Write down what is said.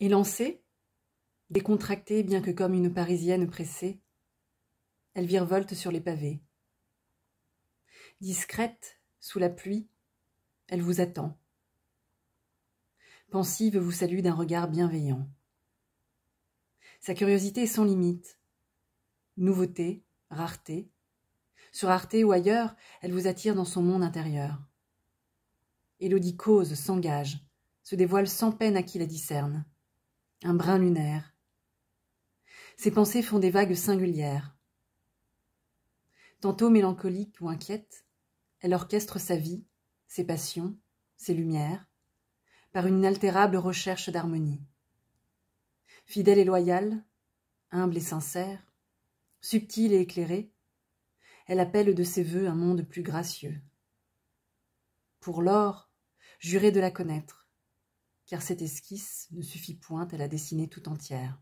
Élancée, décontractée bien que comme une Parisienne pressée, elle virevolte sur les pavés. Discrète, sous la pluie, elle vous attend. Pensive vous salue d'un regard bienveillant. Sa curiosité est sans limite. Nouveauté, rareté. Sur rareté ou ailleurs, elle vous attire dans son monde intérieur. Élodie cause, s'engage, se dévoile sans peine à qui la discerne un brin lunaire. Ses pensées font des vagues singulières. Tantôt mélancolique ou inquiète, elle orchestre sa vie, ses passions, ses lumières, par une inaltérable recherche d'harmonie. Fidèle et loyale, humble et sincère, subtile et éclairée, elle appelle de ses voeux un monde plus gracieux. Pour l'or, jurez de la connaître, car cette esquisse ne suffit point à la dessiner tout entière.